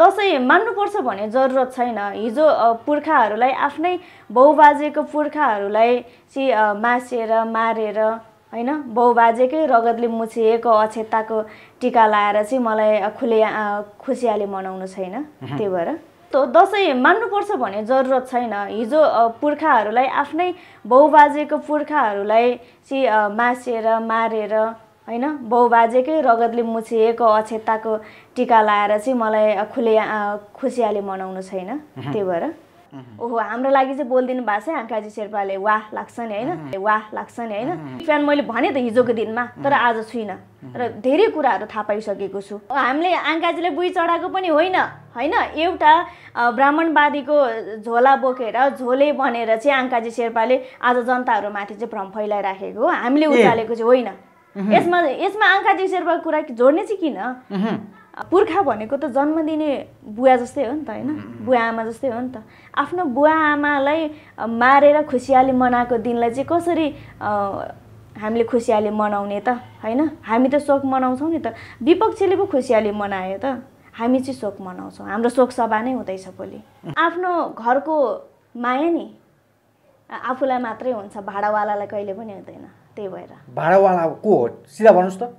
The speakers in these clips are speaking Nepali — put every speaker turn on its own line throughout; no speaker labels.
दसैँ मान्नुपर्छ भन्ने जरुरत छैन हिजो पुर्खाहरूलाई आफ्नै बाउबाजेको पुर्खाहरूलाई चाहिँ मासेर मारेर होइन बाउबाजेकै रगतले मुछिएको अक्षताको टिका लाएर चाहिँ मलाई खुले खुसियाली मनाउनु छैन त्यही भएर त्यो दसैँ मान्नुपर्छ भन्ने जरुरत छैन हिजो पुर्खाहरूलाई आफ्नै बाउबाजेको पुर्खाहरूलाई चाहिँ मासेर मारेर होइन बाउबाजेकै रगतले मुछिएको अक्षताको टिका लाएर चाहिँ मलाई खुले खुसियाली मनाउनु छैन त्यही भएर ओहो हाम्रो लागि चाहिँ बोलिदिनु भएको छ है हाङ्काजी शेर्पाले वाह लाग्छ नि होइन वाह लाग्छ नि होइन बिहान मैले भनेँ त हिजोको दिनमा तर आज छुइनँ र धेरै कुराहरू थाहा पाइसकेको छु हामीले आङ्काजीले बुई चढाएको पनि होइन होइन एउटा ब्राह्मणवादीको झोला बोकेर झोले भनेर चाहिँ आङ्काजी शेर्पाले आज जनताहरूमाथि चाहिँ भ्रम फैलाइराखेको हो हामीले उचालेको चाहिँ होइन यसमा यसमा आङ्काजी शेर्पाको कुरा जोड्ने चाहिँ किन पुर्खा भनेको त जन्म दिने बुवा जस्तै हो नि त होइन बुवा आमा जस्तै हो नि त आफ्नो बुवा आमालाई मारेर खुसियाली मनाएको दिनलाई चाहिँ कसरी हामीले खुसियाली मनाउने त होइन हामी त शोक मनाउँछौँ नि त विपक्षीले पो खुसियाली मनायो त हामी चाहिँ शोक मनाउँछौँ हाम्रो शोक सभा नै हुँदैछ भोलि आफ्नो घरको माया नि आफूलाई मात्रै हुन्छ भाडावालालाई कहिले पनि हुँदैन त्यही भएर
भाडावाला को हो सिधा भन्नुहोस् त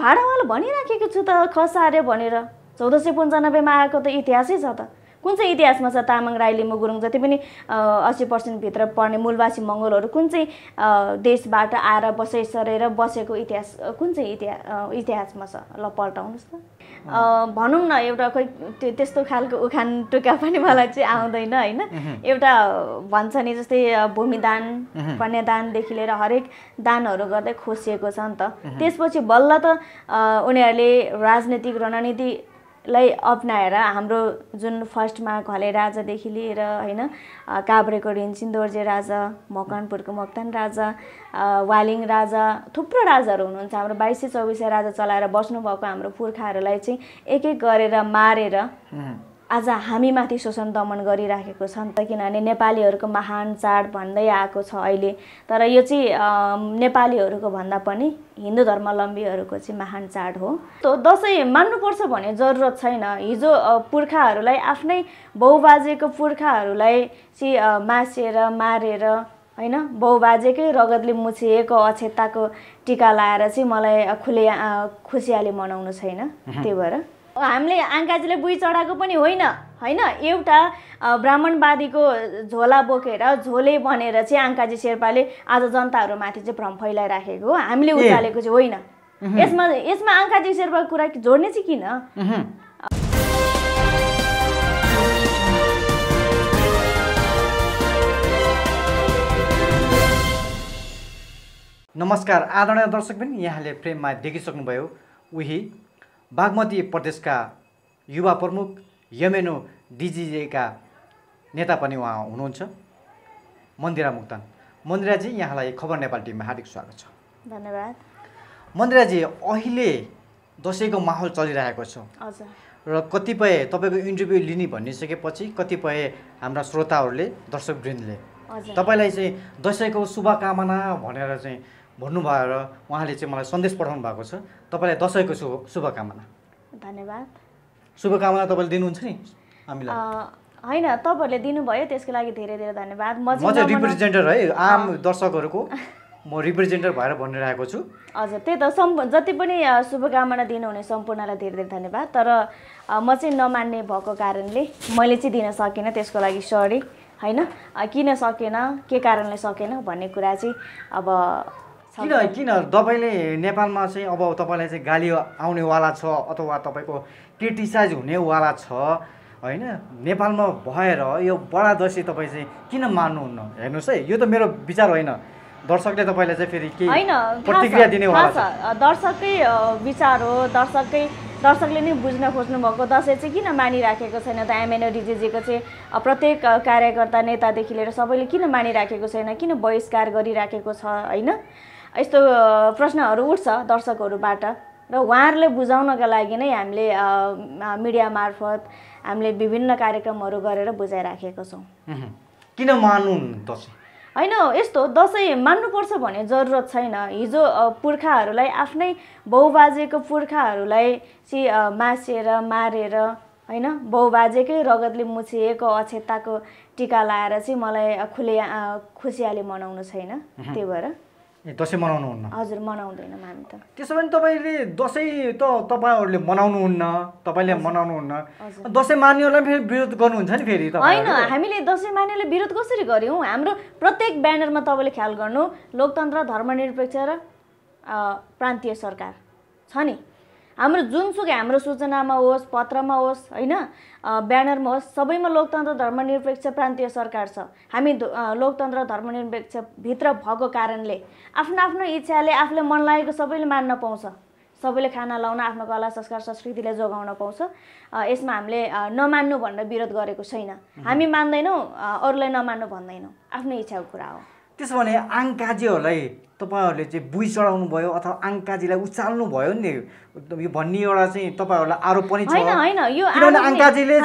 भाडावाला भनिराखेको छु त खसार्यो भनेर चौध सय पन्चानब्बेमा आएको त इतिहासै छ त कुन चाहिँ इतिहासमा छ तामाङ राई लिम्बू गुरुङ जति पनि अस्सी पर्सेन्टभित्र पर्ने मूलवासी मङ्गोलहरू कुन चाहिँ देशबाट आएर बसै सरेर बसेको इतिहास कुन चाहिँ इतिहास इतिहासमा छ ल पल्टाउनुहोस् त भनौँ न एउटा खोइ त्यो त्यस्तो खालको उखान टुका पनि मलाई चाहिँ आउँदैन होइन एउटा भन्छ नि जस्तै भूमिदान कन्यादानदेखि लिएर हरेक दानहरू गर्दै खोसिएको छ नि त त्यसपछि बल्ल त उनीहरूले राजनीतिक रणनीति लाई अप्नाएर हाम्रो जुन फर्स्टमा घले राजादेखि लिएर होइन काभ्रेको रेन्चिन दोर्जे राजा मकनपुरको मक्तान राजा वालिङ राजा थुप्रो राजाहरू हुनुहुन्छ हाम्रो बाइसै चौबिसै राजा चलाएर बस्नुभएको हाम्रो पुर्खाहरूलाई चाहिँ एक एक गरेर मारेर आज हामीमाथि शोषण दमन गरिराखेको छ नि त किनभने नेपालीहरूको महान चाड भन्दै आएको छ अहिले तर यो चाहिँ नेपालीहरूको भन्दा पनि हिन्दू धर्मावलम्बीहरूको चाहिँ महान चाड हो त दसैँ मान्नुपर्छ भने जरुरत छैन हिजो पुर्खाहरूलाई आफ्नै बहुबाजेको पुर्खाहरूलाई चाहिँ मासेर मारेर होइन बहुबाजेकै रगतले मुछिएको अक्षताको टिका लाएर चाहिँ मलाई खुले खुसियाली मनाउनु छैन त्यही भएर हामीले आङ्काजीले बुई चढाएको पनि होइन होइन एउटा ब्राह्मणवादीको झोला बोकेर झोले बनेर चाहिँ आङ्काजी शेर्पाले आज जनताहरूमाथि चाहिँ भ्रम फैलाइराखेको हो हामीले उचालेको चाहिँ होइन यसमा यसमा आङ्काजी शेर्पाको कुरा जोड्ने चाहिँ किन
नमस्कार आदरणीय दर्शक पनि यहाँले प्रेममा देखिसक्नुभयो उही बागमती प्रदेशका युवा प्रमुख यमेनो डिजिजेका नेता पनि उहाँ हुनुहुन्छ मन्दिरा मुक्तान मन्दिराजी यहाँलाई खबर नेपाल टिममा हार्दिक स्वागत छ धन्यवाद मन्दिराजी अहिले दसैँको माहौल चलिरहेको छ र कतिपय तपाईँको इन्टरभ्यू लिने भनिसकेपछि कतिपय हाम्रा श्रोताहरूले दर्शकवृन्दले तपाईँलाई चाहिँ दसैँको शुभकामना भनेर चाहिँ भन्नुभयो र उहाँले चाहिँ मलाई सन्देश पठाउनु भएको छ तपाईँलाई दसैँको शुभ शुभकामना धन्यवाद शुभकामना तपाईँले दिनुहुन्छ नि हामीलाई
होइन तपाईँहरूले दिनुभयो त्यसको लागि धेरै धेरै धन्यवाद म चाहिँ
रिप्रेजेन्टेटर है आम दर्शकहरूको म रिप्रेजेन्टर भएर भनिरहेको छु
हजुर त्यही त सम्प जति पनि शुभकामना दिनुहुने सम्पूर्णलाई धेरै धेरै धन्यवाद तर म चाहिँ नमान्ने भएको कारणले मैले चाहिँ दिन सकिनँ त्यसको लागि सरी होइन किन सकेन के कारणले सकेन भन्ने कुरा चाहिँ अब किन
किन तपाईँले नेपालमा चाहिँ अब तपाईँलाई चाहिँ गाली आउनेवाला छ अथवा तपाईँको क्रिटिसाइज हुनेवाला छ होइन नेपालमा भएर यो बडा दसैँ तपाईँ चाहिँ किन मान्नुहुन्न हेर्नुहोस् है यो त मेरो विचार होइन दर्शकले तपाईँलाई चाहिँ फेरि केही होइन प्रतिक्रिया दिने
दर्शककै विचार हो दर्शककै दर्शकले नै बुझ्न खोज्नु भएको दसैँ चाहिँ किन मानिराखेको छैन त एमएनओ डिजिजीको चाहिँ प्रत्येक कार्यकर्ता नेतादेखि लिएर सबैले किन मानिराखेको छैन किन बहिष्कार गरिराखेको छ होइन यस्तो प्रश्नहरू उठ्छ दर्शकहरूबाट र उहाँहरूले बुझाउनका लागि नै हामीले मिडिया मार्फत हामीले विभिन्न कार्यक्रमहरू गरेर बुझाइराखेको छौँ किन मान्नु होइन यस्तो दसैँ मान्नुपर्छ भन्ने जरुरत छैन हिजो पुर्खाहरूलाई आफ्नै बहुबाजेको पुर्खाहरूलाई चाहिँ मासेर मारेर होइन बहुबाजेकै रगतले मुछिएको अक्षताको टिका लाएर चाहिँ मलाई खुले खुसियाली मनाउनु छैन त्यही भएर
ए दसैँ मनाउनुहुन्न
हजुर मनाउँदैनौँ हामी त
त्यसो भने तपाईँले दसैँ त तपाईँहरूले मनाउनुहुन्न तपाईँले मनाउनुहुन्न दसैँ मान्नेहरूलाई फेरि विरोध गर्नुहुन्छ नि फेरि होइन
हामीले दसैँ मान्नेलाई विरोध कसरी गऱ्यौँ हाम्रो प्रत्येक ब्यानरमा तपाईँले ख्याल गर्नु लोकतन्त्र धर्मनिरपेक्ष र प्रान्तीय सरकार छ नि हाम्रो जुनसुकै हाम्रो सूचनामा होस् पत्रमा होस् होइन ब्यानरमा होस् सबैमा लोकतन्त्र धर्मनिरपेक्ष प्रान्तीय सरकार छ हामी लोकतन्त्र धर्मनिरपेक्ष भित्र भएको कारणले आफ्नो आफ्नो इच्छाले आफूले मन लागेको सबैले मान्न पाउँछ सबैले खाना लाउन आफ्नो कला संस्कार संस्कृतिलाई जोगाउन पाउँछ यसमा हामीले नमान्नु भनेर विरोध गरेको छैन हामी मान्दैनौँ अरूलाई नमान्नु भन्दैनौँ आफ्नो इच्छाको कुरा हो
त्यसो भने आङ्काजीहरूलाई तपाईँहरूले चाहिँ बुई चढाउनु भयो अथवा आङ्काजीलाई उचाल्नु भयो नि यो भन्ने एउटा चाहिँ तपाईँहरूलाई आरोप पनि छ
किनभने आङकाजीले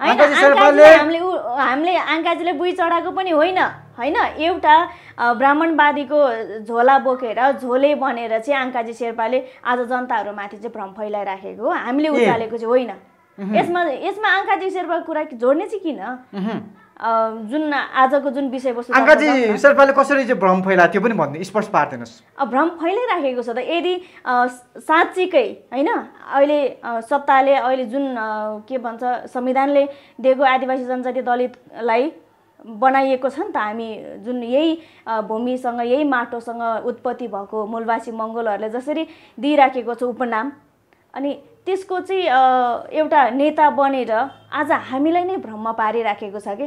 हामीले हामीले आङ्काजीले बुई चढाएको पनि होइन होइन एउटा ब्राह्मणवादीको झोला बोकेर झोले बनेर चाहिँ आङ्काजी शेर्पाले आज जनताहरूमाथि चाहिँ भ्रम फैलाइराखेको हो हामीले उचालेको चाहिँ होइन यसमा यसमा आङ्काजी शेर्पाको कुरा जोड्ने चाहिँ किन जुन आजको जुन विषयवस्तु शेर्पाले
कसरी चाहिँ भ्रम फैलायो त्यो पनि भन्नु स्पष्ट पारिदिनुहोस्
भ्रम फैलाइराखेको छ त यदि साँच्चीकै होइन अहिले सत्ताले अहिले जुन के भन्छ संविधानले दिएको आदिवासी जनजाति दलितलाई बनाइएको छ नि त हामी जुन यही भूमिसँग यही माटोसँग उत्पत्ति भएको मूलवासी मङ्गोलहरूले जसरी दिइराखेको छ उपनाम अनि त्यसको चाहिँ एउटा नेता बनेर आज हामीलाई नै भ्रम पारिराखेको छ कि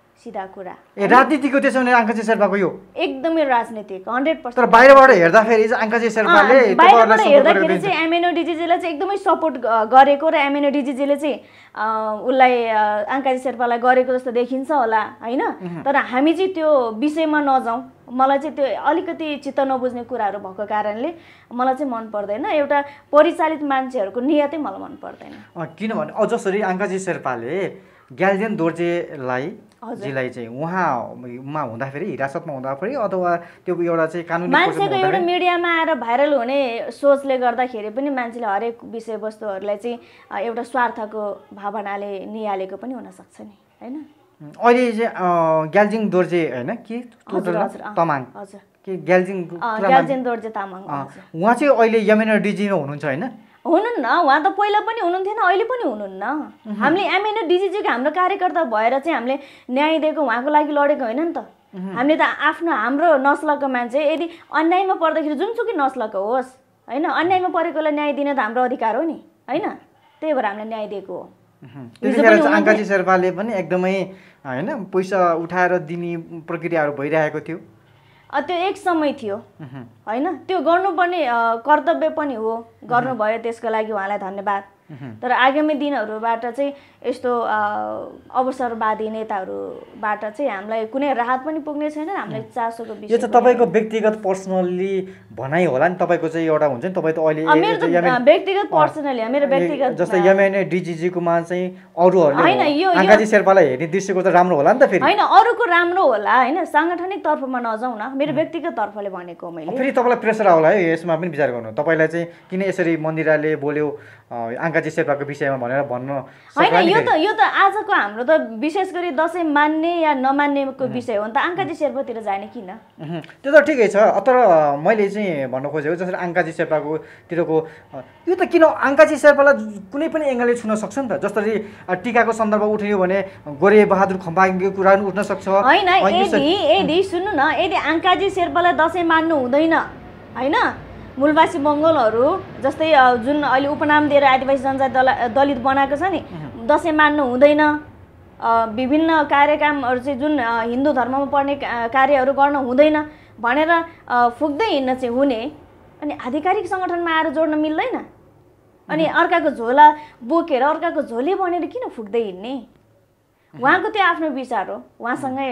सिधा कुरा
राजनीतिको त्यसो भने आङ्काजी शेर्पाको यो
एकदमै राजनीतिक हन्ड्रेड पर्सेन्ट तर बाहिरबाट
हेर्दाखेरि आङ्काजी शेर्पाले बाहिरबाट हेर्दाखेरि चाहिँ
एमएनओ डिजिजीलाई चाहिँ एकदमै सपोर्ट गरेको र एमएनओ डिजिजीले चाहिँ उसलाई आङ्काजी शेर्पालाई गरेको जस्तो देखिन्छ होला होइन तर हामी चाहिँ त्यो विषयमा नजाउँ मलाई चाहिँ त्यो अलिकति चित्त नबुझ्ने कुराहरू भएको कारणले मलाई चाहिँ मन पर्दैन एउटा परिचालित मान्छेहरूको नियतै मलाई मन पर्दैन
किनभने जसरी आङ्काजी शेर्पाले ग्यालजेन दोर्जेलाई जीलाई चाहिँ उहाँमा हुँदाखेरि हिरासतमा हुँदाखेरि अथवा त्यो एउटा चाहिँ कानुनी मान्छेको एउटा
मिडियामा आएर भाइरल हुने सोचले गर्दाखेरि पनि मान्छेले हरेक विषयवस्तुहरूलाई चाहिँ एउटा स्वार्थको भावनाले निहालेको पनि हुनसक्छ नि
होइन अहिले चाहिँ ग्यालजिङ दोर्जे होइन के तमाङ के ग्यालजिङ ग्यालजिङ
दोर्जे तामाङ उहाँ
चाहिँ अहिले यमेन डिजीमा हुनुहुन्छ होइन
न उहाँ त पहिला पनि हुनुहुन्थेन अहिले पनि हुनुहुन्न हामीले एमएनओ डिजिजीको हाम्रो कार्यकर्ता भएर चाहिँ हामीले न्याय दिएको उहाँको लागि लडेको होइन नि त हामीले त आफ्नो हाम्रो नस्लको मान्छे यदि अन्यायमा पर्दाखेरि जुनसुकै नस्लको होस् होइन अन्यायमा परेकोलाई न्याय दिन त हाम्रो अधिकार हो नि होइन त्यही भएर हामीले न्याय दिएको
हो अङ्काजी शेर्पाले पनि एकदमै होइन पैसा उठाएर दिने प्रक्रियाहरू भइरहेको थियो
त्यो एक समय थियो होइन त्यो गर्नुपर्ने कर्तव्य पनि हो गर्नुभयो त्यसको लागि उहाँलाई धन्यवाद तर आगामी दिनहरूबाट चाहिँ यस्तो अवसरवादी नेताहरूबाट चाहिँ हामीलाई कुनै राहत पनि पुग्ने छैन हामीलाई चासोको विषय यो चाहिँ तपाईँको
व्यक्तिगत पर्सनल्ली भनाइ होला नि तपाईँको चाहिँ एउटा हुन्छ नि तपाईँ त अहिले
व्यक्तिगत पर्सनली मेरो व्यक्तिगत जस्तै
एमएनए डिजिजीकोमा चाहिँ अरूहरूले होइन शेर्पालाई हेर्ने दृश्यको त राम्रो होला नि त फेरि होइन
अरूको राम्रो होला होइन साङ्गठनिक तर्फमा नजाउँ न मेरो व्यक्तिगत तर्फले भनेको मैले फेरि
तपाईँलाई प्रेसर आउला है यसमा पनि विचार गर्नु तपाईँलाई चाहिँ किन यसरी मन्दिराले बोल्यो आङ्काजी शेर्पाको विषयमा भनेर भन्न होइन यो त
यो त आजको हाम्रो त विशेष गरी दसैँ मान्ने या नमान्नेको विषय हो नि त आङ्काजी शेर्पातिर जाने किन
त्यो त ठिकै छ तर मैले चाहिँ भन्न खोजेको जसरी आङ्काजी शेर्पाकोतिरको
यो त किन आङ्काजी
शेर्पालाई कुनै पनि एङ्गलले छुन सक्छ नि त जसरी टिकाको सन्दर्भ उठ्यो भने गोरे बहादुर खम्बाङको कुरा पनि उठ्न सक्छ होइन यदि
सुन्नु न यदि आङ्काजी शेर्पालाई दसैँ मान्नु हुँदैन होइन मूलवासी बङ्गलहरू जस्तै जुन अहिले उपनाम दिएर आदिवासी जनजाति दलित बनाएको छ नि दसैँ मान्नु हुँदैन विभिन्न कार्यक्रमहरू चाहिँ जुन हिन्दू धर्ममा पर्ने कार्यहरू गर्न हुँदैन भनेर फुक्दै हिँड्न चाहिँ हुने अनि आधिकारिक सङ्गठनमा आएर जोड्न मिल्दैन अनि अर्काको झोला बोकेर अर्काको झोली बनेर किन फुक्दै हिँड्ने उहाँको त्यो आफ्नो विचार हो उहाँसँगै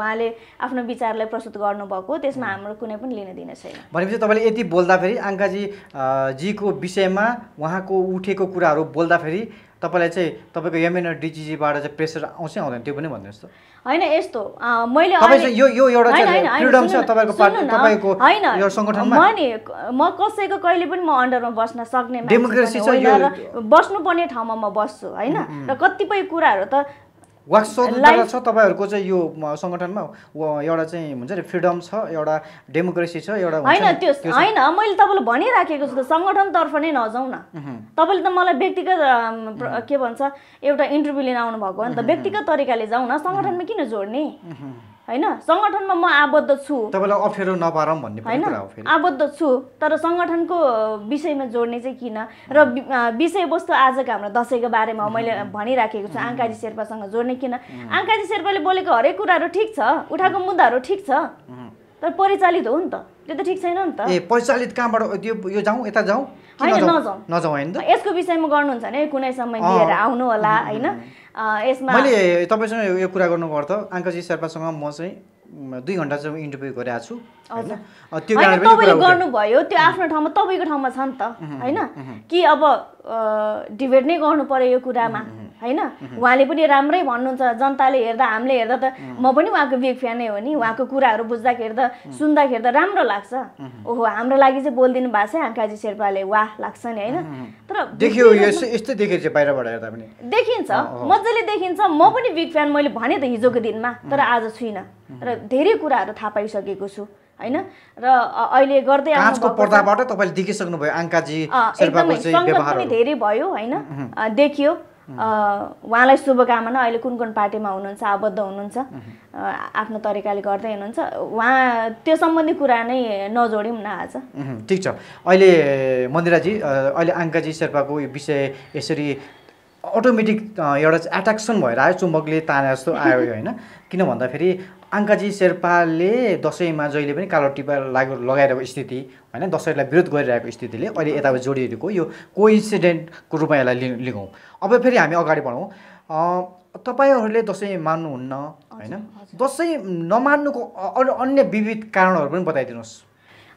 उहाँले आफ्नो विचारलाई प्रस्तुत गर्नुभएको त्यसमा हाम्रो कुनै पनि लिन दिने छैन
भनेपछि तपाईँले यति बोल्दाखेरि आङ्काजी जीको विषयमा उहाँको उठेको कुराहरू बोल्दाखेरि तपाईँलाई चाहिँ तपाईँको यमेनर डिजिजीबाट चाहिँ प्रेसर आउँछ आउँदैन त्यो पनि भनिदिनुहोस् त
होइन यस्तो मैले यो यो एउटा छ नि म कसैको कहिले पनि म अन्डरमा बस्न सक्ने डेमोक्रेसी छ बस्नुपर्ने ठाउँमा म बस्छु होइन र कतिपय कुराहरू त
वास्तवता छ तपाईँहरूको चाहिँ यो सङ्गठनमा एउटा चाहिँ हुन्छ नि फ्रिडम छ एउटा डेमोक्रेसी छ एउटा होइन त्यो होइन
मैले तपाईँलाई भनिराखेको छु त सङ्गठनतर्फ नै नजाउँ न तपाईँले त मलाई व्यक्तिगत के भन्छ एउटा इन्टरभ्यू लिन आउनुभएको हो नि त व्यक्तिगत तरिकाले जाउँ न सङ्गठनमा किन जोड्ने होइन सङ्गठनमा म आबद्ध छु तपाईँलाई
अप्ठ्यारो नपारौँ भन्ने होइन
आबद्ध छु तर सङ्गठनको विषयमा जोड्ने चाहिँ किन र विषयवस्तु आजको हाम्रो दसैँको बारेमा मैले भनिराखेको छु आङ्काजी शेर्पासँग जोड्ने किन आङ्काजी शेर्पाले बोलेको हरेक कुराहरू ठिक छ उठाएको मुद्दाहरू ठिक छ तर परिचालित हो नि त त्यो त ठिक छैन नि त ए
परिचालित कहाँबाट यो जाउँ यता जाउँ होइन
यसको विषयमा गर्नुहुन्छ भने कुनै समय लिएर आउनु होला होइन यसमा मैले
तपाईँसँग यो कुरा गर्नुको अर्थ आङ्काजी शेर्पासँग म चाहिँ दुई घन्टा चाहिँ इन्टरभ्यू गरेर छु त्यो तपाईँले
गर्नुभयो त्यो आफ्नो ठाउँमा तपाईँको ठाउँमा छ नि त होइन कि अब डिबेट नै गर्नु पर्यो यो कुरामा होइन उहाँले पनि राम्रै भन्नुहुन्छ जनताले हेर्दा हामीले हेर्दा त म पनि उहाँको बिग फ्यानै हो नि उहाँको कुराहरू बुझ्दाखेरि त सुन्दाखेरि त राम्रो लाग्छ ओहो हाम्रो लागि चाहिँ बोलिदिनु भएको छ हाङ्काजी शेर्पाले वाह लाग्छ नि होइन तर देखियो यस्तै
देखिन्छ बाहिरबाट हेर्दा पनि
देखिन्छ मजाले देखिन्छ म पनि बिग फ्यान मैले भने त हिजोको दिनमा तर आज छुइनँ र धेरै कुराहरू थाहा पाइसकेको छु होइन र अहिले गर्दै पर्दाबाट
तपाईँले देखिसक्नुभयो आङ्काजी पनि
धेरै भयो होइन देखियो उहाँलाई शुभकामना अहिले कुन कुन पार्टीमा हुनुहुन्छ आबद्ध हुनुहुन्छ आफ्नो तरिकाले गर्दै हुनुहुन्छ उहाँ त्यो सम्बन्धी कुरा नै नजोड्यौँ न आज
ठिक छ अहिले मन्दिराजी अहिले आङ्काजी शेर्पाको विषय यसरी अटोमेटिक एउटा एट्र्याक्सन भएर आयो चुम्बकले ताने जस्तो आयो होइन किन भन्दाखेरि आङ्काजी शेर्पाले दसैँमा जहिले पनि कालो टिपा लाग लगाइरहेको स्थिति होइन दसैँलाई विरोध गरिरहेको स्थितिले अहिले यता जोडिएको यो कोइन्सिडेन्टको रूपमा यसलाई लि लिगौँ अब फेरि हामी अगाडि बढौँ तपाईँहरूले दसैँ मान्नुहुन्न होइन दसैँ नमान्नुको अरू अन्य विविध कारणहरू पनि बताइदिनुहोस्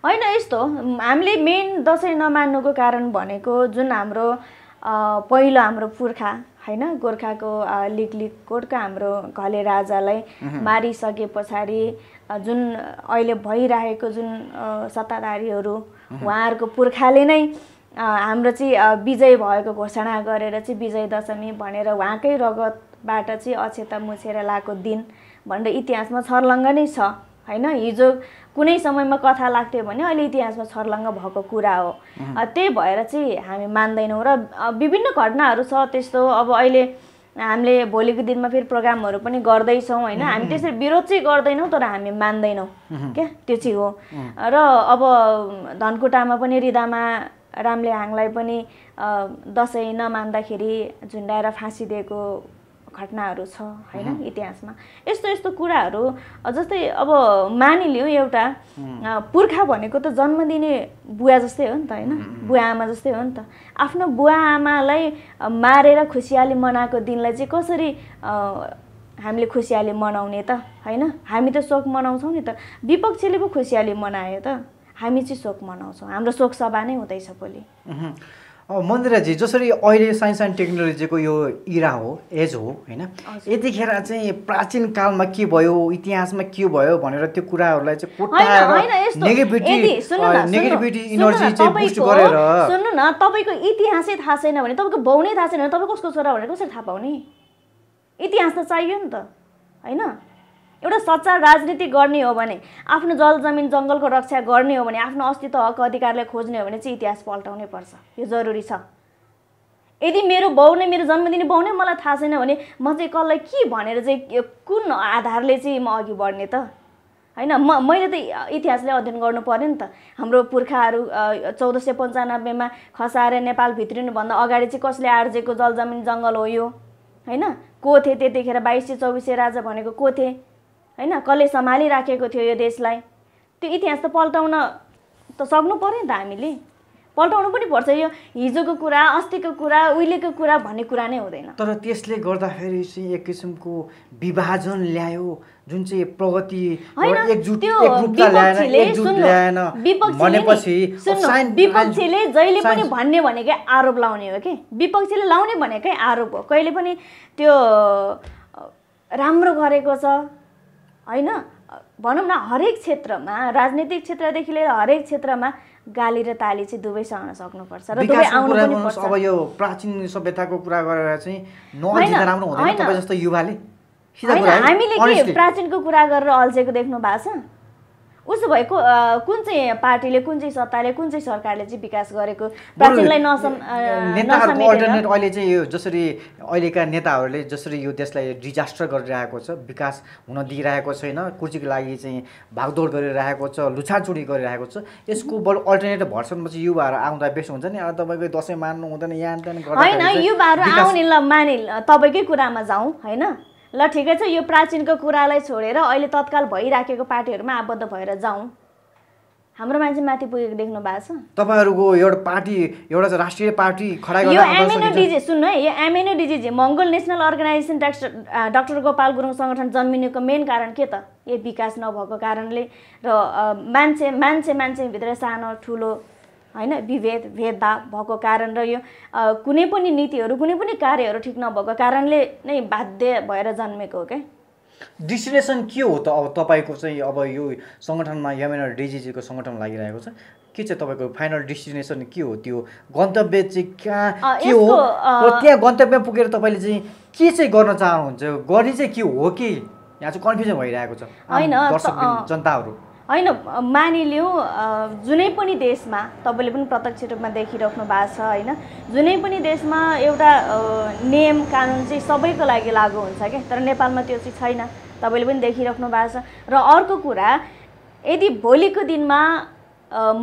होइन यस्तो हामीले मेन दसैँ नमान्नुको कारण भनेको जुन हाम्रो पहिलो हाम्रो पुर्खा होइन गोर्खाको लिग लिग हाम्रो घले राजालाई मारिसके पछाडि जुन अहिले भइरहेको जुन सत्ताधारीहरू उहाँहरूको पुर्खाले नै हाम्रो चाहिँ विजय भएको घोषणा गरेर चाहिँ विजय दशमी भनेर उहाँकै रगतबाट चाहिँ अक्षता मुछेर लाएको दिन भनेर इतिहासमा छर्लङ्ग नै छ होइन हिजो कुनै समयमा कथा लाग्थ्यो भने अहिले इतिहासमा छर्लङ्ग भएको कुरा हो त्यही भएर चाहिँ हामी मान्दैनौँ र विभिन्न घटनाहरू छ त्यस्तो अब अहिले हामीले भोलिको दिनमा फेरि प्रोग्रामहरू पनि गर्दैछौँ होइन हामी त्यसरी विरोध चाहिँ गर्दैनौँ तर हामी मान्दैनौँ क्या त्यो चाहिँ हो र अब धनकुटामा पनि रिदामा रामले हाङलाई पनि दसैँ नमान्दाखेरि झुन्डाएर फाँसी दिएको घटनाहरू छ होइन इतिहासमा यस्तो यस्तो कुराहरू जस्तै अब मानिलिउँ एउटा पुर्खा भनेको त जन्म दिने बुवा जस्तै हो नि त होइन बुवा आमा जस्तै हो नि त आफ्नो बुवा आमालाई मारेर खुसियाली मनाएको दिनलाई चाहिँ कसरी हामीले खुसियाली मनाउने त होइन हामी त शोक मनाउँछौँ नि त विपक्षीले पो खुसियाली मनायो त हामी चाहिँ शोक मनाउँछौँ हाम्रो शोक सभा नै हुँदैछ भोलि
अब जसरी अहिले साइन्स एन्ड टेक्नोलोजीको यो इरा हो एज हो होइन यतिखेर चाहिँ प्राचीन कालमा के भयो इतिहासमा के भयो भनेर त्यो कुराहरूलाई चाहिँ नेगेटिभिटी गरेर सुन्नु
न तपाईँको इतिहासै थाहा छैन भने तपाईँको बाउ नै थाहा छैन भने तपाईँ कसको छोरा भनेर कसरी थाहा पाउने इतिहास त चाहियो नि त होइन एउटा सच्चा राजनीति गर्ने हो भने आफ्नो जल जमिन जङ्गलको रक्षा गर्ने हो भने आफ्नो अस्तित्व हक अधिकारलाई खोज्ने हो भने चाहिँ इतिहास पल्टाउनै पर्छ यो जरुरी छ यदि मेरो बाउ नै मेरो जन्मदिने बाउ नै मलाई थाहा छैन भने म चाहिँ कसलाई के भनेर चाहिँ कुन आधारले चाहिँ म अघि बढ्ने त होइन म मैले त इतिहासले अध्ययन गर्नु पऱ्यो नि त हाम्रो पुर्खाहरू चौध सय पन्चानब्बेमा खसाएर नेपाल भित्रिनुभन्दा अगाडि चाहिँ कसले आर्जेको जल जमिन जङ्गल हो यो होइन को थिए त्यतिखेर बाइस सय चौबिस सय राजा भनेको को थिए होइन कसले सम्हालिराखेको थियो यो देशलाई त्यो इतिहास त पल्टाउन त सक्नु पऱ्यो नि त हामीले पल्टाउनु पनि पर्छ यो हिजोको कुरा अस्तिको कुरा उहिलेको कुरा भन्ने कुरा नै हुँदैन
तर त्यसले गर्दाखेरि चाहिँ एक किसिमको विभाजन ल्यायो जुन चाहिँ प्रगति विपक्षीले
जहिले पनि भन्ने भनेकै आरोप लाउने हो कि विपक्षीले लाउने भनेकै आरोप हो कहिले पनि त्यो राम्रो गरेको छ होइन भनौँ न हरेक क्षेत्रमा राजनीतिक क्षेत्रदेखि लिएर हरेक क्षेत्रमा गाली र ताली चाहिँ दुवै सहन सक्नुपर्छ र दुवै आउनु पनि पर्छ अब
यो प्राचीन सभ्यताको कुरा गरेर चाहिँ होइन हामीले के प्राचीनको
कुरा गरेर अल्झेको देख्नु भएको छ उसो भएको कुन चाहिँ पार्टीले कुन चाहिँ सत्ताले कुन चाहिँ सरकारले चाहिँ विकास गरेको प्राचीनलाई नसम नेताहरूको अल्टरनेट
अहिले चाहिँ यो जसरी अहिलेका नेताहरूले जसरी यो देशलाई डिजास्टर गरिरहेको छ विकास हुन दिइरहेको छैन कुर्सीको लागि चाहिँ भागदौड गरिरहेको छ लुछाचुडी गरिरहेको छ यसको बल अल्टरनेट भर्सनमा चाहिँ युवाहरू आउँदा बेस्ट हुन्छ नि अब तपाईँको दसैँ मान्नु हुँदैन यहाँ होइन युवाहरू आउने
ल माने तपाईँकै कुरामा जाउँ होइन ल ठिकै छ यो प्राचीनको कुरालाई छोडेर अहिले तत्काल भइराखेको पार्टीहरूमा आबद्ध भएर जाउँ हाम्रो मान्छे माथि पुगेको देख्नु भएको छ
तपाईँहरूको एउटा पार्टी एउटा राष्ट्रिय पार्टी खडा यो एमएनओ
सुन्नु है यो एमएनओ डिजे Mongol national organisation doctor doctor Gopal Gurung सङ्गठन जन्मिनुको मेन कारण के त यही विकास नभएको कारणले र मान्छे मान्छे मान्छेभित्र सानो ठुलो होइन विभेद भेदभाव भएको कारण र यो कुनै पनि नीतिहरू कुनै पनि कार्यहरू ठिक नभएको कारणले नै बाध्य भएर जन्मेको हो क्या
डिस्टिनेसन के हो त अब तपाईँको चाहिँ अब यो सङ्गठनमा यमेनर डिजिजीको सङ्गठन लागिरहेको छ के चाहिँ तपाईँको फाइनल डेस्टिनेसन के हो त्यो गन्तव्य चाहिँ कहाँ के हो त्यहाँ गन्तव्य पुगेर तपाईँले चाहिँ के चाहिँ गर्न चाहनुहुन्छ गर्ने चाहिँ के हो कि यहाँ चाहिँ कन्फ्युजन भइरहेको छ होइन जनताहरू
होइन मानिलिउँ जुनै पनि देशमा तपाईँले पनि प्रत्यक्ष रूपमा देखिराख्नु भएको छ होइन जुनै पनि देशमा एउटा नियम कानुन चाहिँ सबैको लागि लागु हुन्छ क्या तर नेपालमा त्यो चाहिँ छैन तपाईँले पनि देखिराख्नु भएको छ र अर्को कुरा यदि भोलिको दिनमा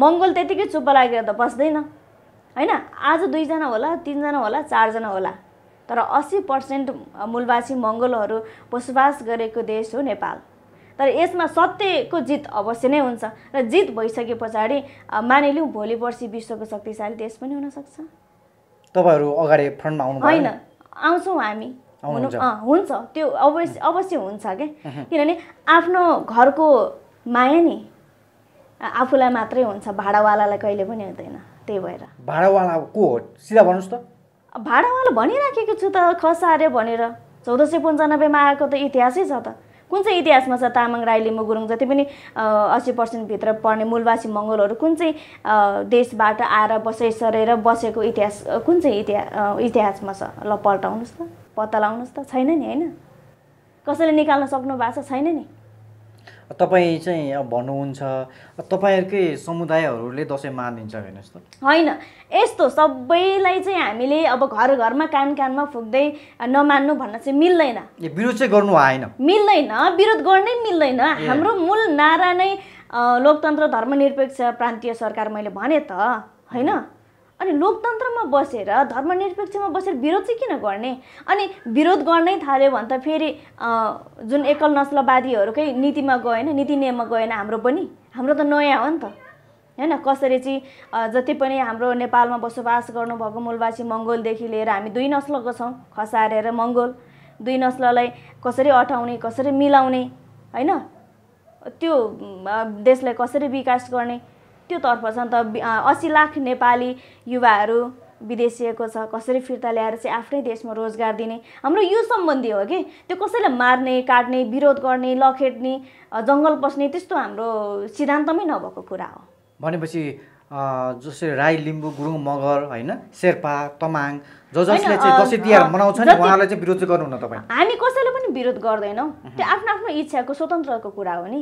मङ्गल त्यतिकै चुप्प लागेर त बस्दैन होइन आज दुईजना होला तिनजना होला चारजना होला तर अस्सी पर्सेन्ट मूलवासी मङ्गोलहरू बसोबास गरेको देश हो नेपाल तर यसमा सत्यको जित अवश्य नै हुन्छ र जित भइसके पछाडि मानिलिउँ भोलि पर्सि विश्वको शक्तिशाली देश पनि हुनसक्छ
तपाईँहरू अगाडि फ्रन्टमा आउनु होइन
आउँछौँ हामी
हुन्छ
त्यो अवश्य अवश्य हुन्छ क्या किनभने आफ्नो घरको माया नि आफूलाई मात्रै हुन्छ भाडावालालाई कहिले पनि हुँदैन त्यही भएर
भाडावाला को हो सिधा भन्नुहोस् त
भाडावाला भनिराखेको छु त खसार्यो भनेर चौध सय पन्चानब्बेमा आएको त इतिहासै छ त कुन चाहिँ इतिहासमा छ तामाङ राई लिम्बू गुरुङ जति पनि अस्सी पर्सेन्टभित्र पर्ने मूलवासी मङ्गोलहरू कुन चाहिँ देशबाट आएर बसै सरेर बसेको इतिहास कुन चाहिँ इतिहास इतिहासमा छ ल पल्टाउनुहोस् त पत्ता लगाउनुहोस् त छैन नि होइन कसैले निकाल्न सक्नु भएको छैन नि
तपाईँ चाहिँ अब भन्नुहुन्छ तपाईँहरूकै समुदायहरूले दसैँ मानिन्छ हेर्नुहोस् त
होइन यस्तो सबैलाई चाहिँ हामीले अब घर घरमा कान कानमा फुक्दै नमान्नु भन्न चाहिँ मिल्दैन
विरोध चाहिँ गर्नु आएन
मिल्दैन विरोध गर्नै मिल्दैन हाम्रो मूल नारा नै लोकतन्त्र धर्मनिरपेक्ष प्रान्तीय सरकार मैले भने त होइन अनि लोकतन्त्रमा बसेर धर्मनिरपेक्षमा बसेर विरोध चाहिँ किन गर्ने अनि विरोध गर्नै थाल्यो भने त फेरि जुन एकल नस्लवादीहरूकै नीतिमा गएन नीति नियममा गएन हाम्रो पनि हाम्रो त नयाँ हो नि त होइन कसरी चाहिँ जति पनि हाम्रो नेपालमा बसोबास गर्नुभएको मूलवासी मङ्गोलदेखि लिएर हामी दुई नस्लको छौँ खसारेर मङ्गोल दुई नस्ललाई कसरी अटाउने कसरी मिलाउने होइन त्यो देशलाई कसरी विकास गर्ने त्योतर्फ छ त असी लाख नेपाली युवाहरू विदेशिएको छ कसरी फिर्ता ल्याएर चाहिँ आफ्नै देशमा रोजगार दिने हाम्रो यो सम्बन्धी हो कि त्यो कसैलाई मार्ने काट्ने विरोध गर्ने लखेट्ने जङ्गल पस्ने त्यस्तो हाम्रो सिद्धान्तमै नभएको कुरा हो
भनेपछि जसरी राई लिम्बू गुरुङ मगर होइन शेर्पा तमाङ जो जसले चाहिँ तिहार मनाउँछ नि उहाँलाई चाहिँ विरोध गर्नुहुन्न तपाईँ
हामी कसैले पनि विरोध गर्दैनौँ त्यो आफ्नो आफ्नो इच्छाको स्वतन्त्रको कुरा हो नि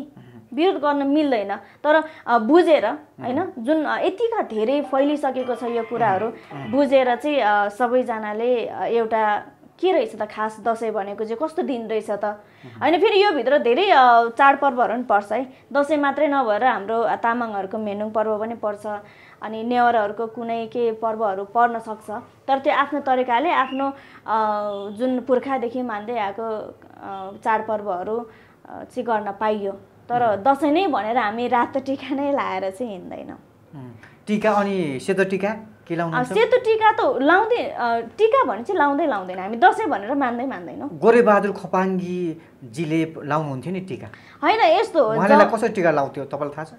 विरोध गर्न मिल्दैन तर बुझेर होइन जुन यतिका धेरै फैलिसकेको छ यो कुराहरू बुझेर चाहिँ सबैजनाले एउटा के रहेछ त खास दसैँ भनेको चाहिँ कस्तो दिन रहेछ त होइन फेरि यो भित्र धेरै चाडपर्वहरू पनि पर्छ है दसैँ मात्रै नभएर हाम्रो तामाङहरूको मेनुङ पर्व पनि पर्छ अनि नेवारहरूको कुनै के पर्वहरू पर्न सक्छ तर त्यो आफ्नो तरिकाले आफ्नो जुन पुर्खादेखि मान्दै आएको चाडपर्वहरू चाहिँ गर्न पाइयो तर दसैँ नै भनेर हामी रातो टिका नै लाएर चाहिँ हिँड्दैनौँ
टिका अनि सेतो टिका के सेतो
टिका त लाउँदै टिका भने चाहिँ लाउँदै लाउँदैन हामी दसैँ भनेर मान्दै मान्दैनौँ
गोरेबहादुर खपाङ्गीजीले लाउनुहुन्थ्यो नि टिका
होइन यस्तो कसरी
टिका लाउँथ्यो तपाईँलाई थाहा छ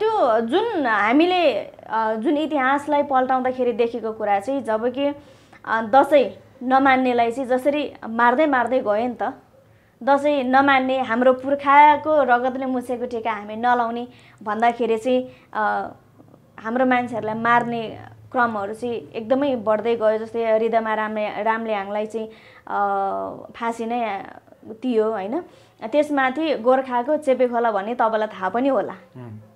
त्यो जुन हामीले जुन इतिहासलाई पल्टाउँदाखेरि देखेको कुरा चाहिँ जब कि दसैँ नमान्नेलाई चाहिँ जसरी मार्दै मार्दै गयो नि त दसैँ नमान्ने हाम्रो पुर्खाको रगतले मुछेको टिका हामी नलाउने भन्दाखेरि चाहिँ हाम्रो मान्छेहरूलाई मार्ने क्रमहरू चाहिँ एकदमै बढ्दै गयो जस्तै हृदयमा रामले रामले हाङलाई चाहिँ फाँसी नै दियो होइन त्यसमाथि गोर्खाको चेपे खोला भन्ने तपाईँलाई थाहा पनि होला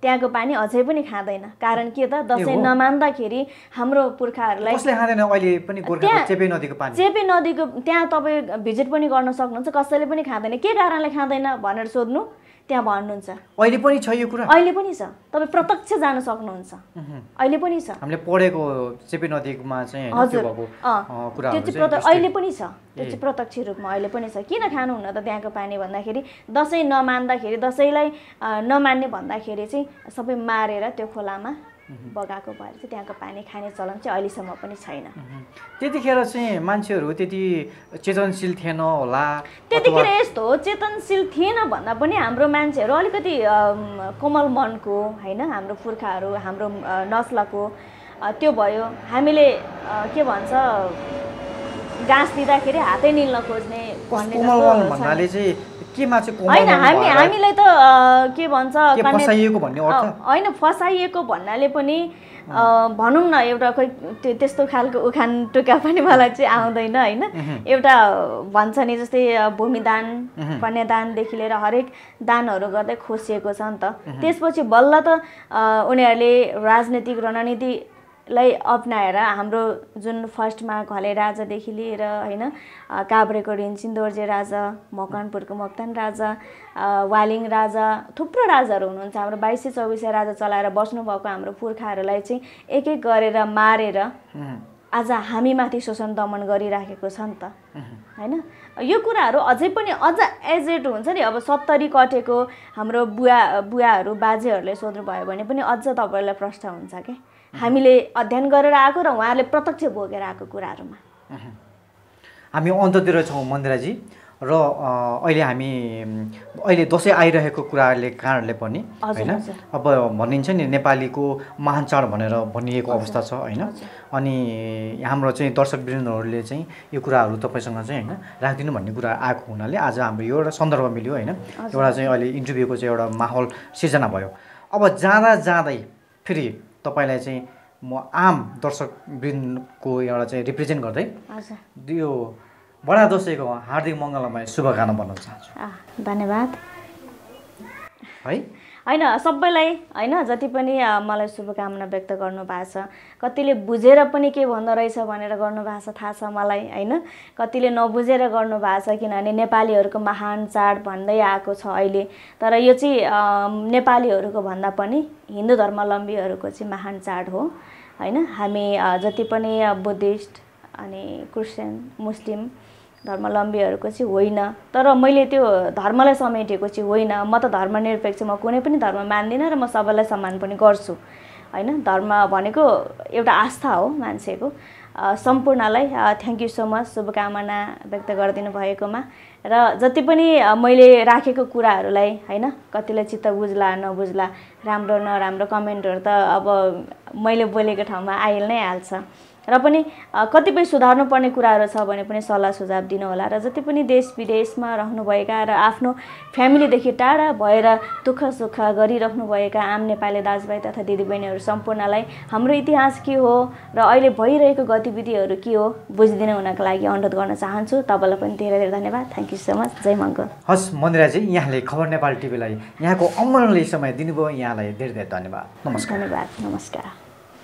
त्यहाँको पानी अझै पनि खाँदैन कारण के त दसैँ नमान्दाखेरि हाम्रो पुर्खाहरूलाई
चेपे नदीको
त्यहाँ तपाईँ भिजिट पनि गर्न सक्नुहुन्छ कसैले पनि खाँदैन के कारणले खाँदैन भनेर सोध्नु त्यहाँ भन्नुहुन्छ अहिले
पनि छ यो कुरा अहिले
पनि छ तपाईँ प्रत्यक्ष जान सक्नुहुन्छ अहिले पनि छ
हामीले पढेको चेपी नदीमा चाहिँ हजुर त्यो चाहिँ अहिले पनि
छ त्यो चाहिँ प्रत्यक्ष रूपमा अहिले पनि छ किन खानुहुन्न त त्यहाँको पानी भन्दाखेरि दसैँ नमान्दाखेरि दसैँलाई नमान्ने भन्दाखेरि चाहिँ सबै मारेर त्यो खोलामा बगाएको भएर चाहिँ त्यहाँको पानी खाने चलन चाहिँ अहिलेसम्म पनि छैन
त्यतिखेर चाहिँ मान्छेहरू त्यति चेतनशील थिएन होला त्यतिखेर यस्तो
हो चेतनशील थिएन भन्दा पनि हाम्रो मान्छेहरू अलिकति कोमल मनको होइन हाम्रो पुर्खाहरू हाम्रो नस्लको त्यो भयो हामीले के भन्छ घाँस दिँदाखेरि हातै निल्न खोज्ने भन्ने
चाहिँ केमा चाहिँ होइन हामी हामीलाई
त के भन्छ फसाइएको भन्ने अर्थ होइन फसाइएको भन्नाले पनि भनौँ न एउटा खोइ त्यस्तो खालको उखान टुका पनि मलाई चाहिँ आउँदैन होइन एउटा भन्छ नि जस्तै भूमिदान कन्यादानदेखि लिएर हरेक दानहरू गर्दै खोसिएको छ नि त त्यसपछि बल्ल त उनीहरूले राजनीतिक रणनीति लाई अप्नाएर हाम्रो जुन फर्स्टमा घले राजादेखि लिएर होइन काभ्रेको रिन्चिन दोर्जे राजा मकनपुरको मक्तान राजा वालिङ राजा थुप्रो राजाहरू हुनुहुन्छ हाम्रो बाइसै चौबिसै राजा चलाएर बस्नुभएको हाम्रो पुर्खाहरूलाई चाहिँ एक एक गरेर मारेर आज हामीमाथि शोषण दमन गरिराखेको छ नि त होइन यो कुराहरू अझै पनि अझ एजेड हुन्छ नि अब सत्तरी कटेको हाम्रो बुवा बुवाहरू बाजेहरूले सोध्नुभयो भने पनि अझ तपाईँलाई प्रश्न हुन्छ क्या हामीले अध्ययन गरेर आएको र उहाँहरूले प्रत्यक्ष भोगेर आएको कुराहरूमा
हामी अन्ततिर छौँ मन्दिराजी र अहिले हामी अहिले दसैँ आइरहेको कुराले कारणले पनि होइन अब भनिन्छ नि नेपालीको महान चाड भनेर भनिएको अवस्था छ होइन अनि हाम्रो चाहिँ दर्शक वृन्दहरूले चाहिँ यो कुराहरू तपाईँसँग चाहिँ होइन राखिदिनु भन्ने कुरा आएको हुनाले आज हाम्रो यो एउटा सन्दर्भ मिल्यो होइन एउटा चाहिँ अहिले इन्टरभ्यूको चाहिँ एउटा माहौल सिर्जना भयो अब जाँदा जाँदै फेरि तपाईँलाई चाहिँ म आम दर्शक वृन्दको एउटा चाहिँ रिप्रेजेन्ट गर्दै यो बडा दसैँको हार्दिक मङ्गलमय शुभकामना भन्न
चाहन्छु धन्यवाद है होइन सबैलाई होइन जति पनि मलाई शुभकामना व्यक्त गर्नुभएको छ कतिले बुझेर पनि के भन्दो रहेछ भनेर गर्नुभएको छ थाहा छ मलाई होइन कतिले नबुझेर गर्नुभएको छ किनभने नेपालीहरूको महान चाड भन्दै आएको छ अहिले तर यो चाहिँ नेपालीहरूको भन्दा पनि हिन्दू धर्मावलम्बीहरूको चाहिँ महान चाड हो होइन हामी जति पनि बुद्धिस्ट अनि क्रिस्चियन मुस्लिम धर्मावलम्बीहरूको चाहिँ होइन तर मैले त्यो धर्मलाई समेटेको चाहिँ होइन म त धर्मनिरपेक्ष म कुनै पनि धर्म मान्दिनँ र म सबैलाई सम्मान पनि गर्छु होइन धर्म भनेको एउटा आस्था हो मान्छेको सम्पूर्णलाई थ्याङ्क यू सो मच शुभकामना व्यक्त गरिदिनु भएकोमा र जति पनि मैले राखेको कुराहरूलाई होइन कतिलाई चित्त बुझ्ला नबुझ्ला राम्रो नराम्रो कमेन्टहरू त अब मैले बोलेको ठाउँमा आइ नै हाल्छ र पनि कतिपय सुधार्नुपर्ने कुराहरू छ भने पनि सल्लाह सुझाव दिनुहोला र जति पनि देश विदेशमा रहनुभएका र आफ्नो फ्यामिलीदेखि टाढा भएर दुःख सुख गरिराख्नुभएका आम नेपाली दाजुभाइ तथा दिदीबहिनीहरू सम्पूर्णलाई हाम्रो इतिहास के हो र अहिले भइरहेको गतिविधिहरू के हो बुझिदिनु हुनको लागि अनुरोध गर्न चाहन्छु तपाईँलाई पनि धेरै धेरै धन्यवाद थ्याङ्क यू सो मच जय मङ्गल
हस् मन्दिराजी यहाँले खबर नेपाल टिभीलाई यहाँको अमरले समय दिनुभयो यहाँलाई धेरै धेरै धन्यवाद नमस्कार धन्यवाद नमस्कार